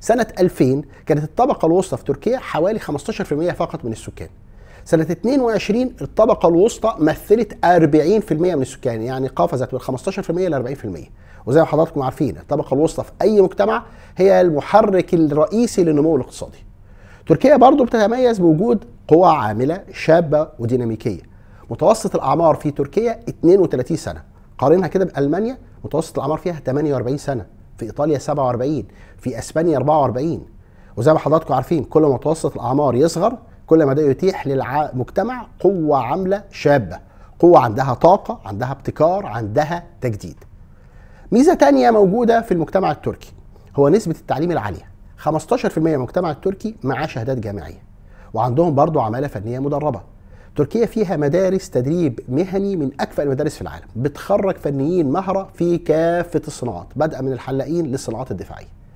سنه 2000 كانت الطبقه الوسطى في تركيا حوالي 15% فقط من السكان سنة 22 الطبقة الوسطى مثلت 40% من السكان يعني قفزت من 15% ل 40% وزي ما حضراتكم عارفين الطبقة الوسطى في أي مجتمع هي المحرك الرئيسي للنمو الاقتصادي تركيا برضه بتتميز بوجود قوى عاملة شابة وديناميكية متوسط الأعمار في تركيا 32 سنة قارنها كده بألمانيا متوسط الأعمار فيها 48 سنة في ايطاليا 47 في اسبانيا 44 وزي ما حضراتكم عارفين كل ما متوسط الاعمار يصغر كل ما ده يتيح للمجتمع قوه عامله شابه قوه عندها طاقه عندها ابتكار عندها تجديد ميزه تانية موجوده في المجتمع التركي هو نسبه التعليم العاليه 15% من المجتمع التركي معاه شهادات جامعيه وعندهم برضو عماله فنيه مدربه تركيا فيها مدارس تدريب مهني من اكفأ المدارس في العالم بتخرج فنيين مهره في كافه الصناعات بدءا من الحلاقين للصناعات الدفاعيه